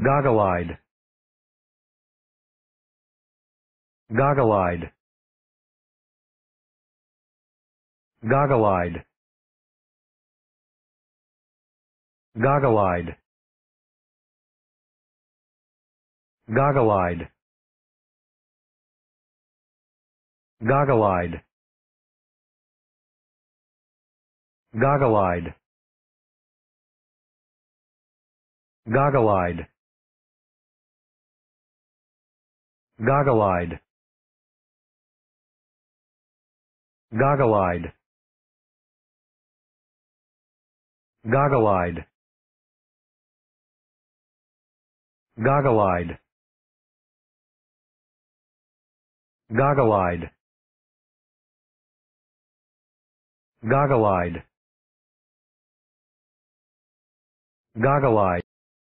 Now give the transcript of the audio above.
Goggle-eyed. Goggle-eyed. Goggle-eyed. Goggle-eyed. Goggle-eyed. Goggle-eyed. Goggle-eyed. Goggle-eyed. Goggle-eyed. Goggle-eyed. Goggle-eyed. Goggle-eyed. Goggle-eyed. Goggle-eyed. Goggle-eyed.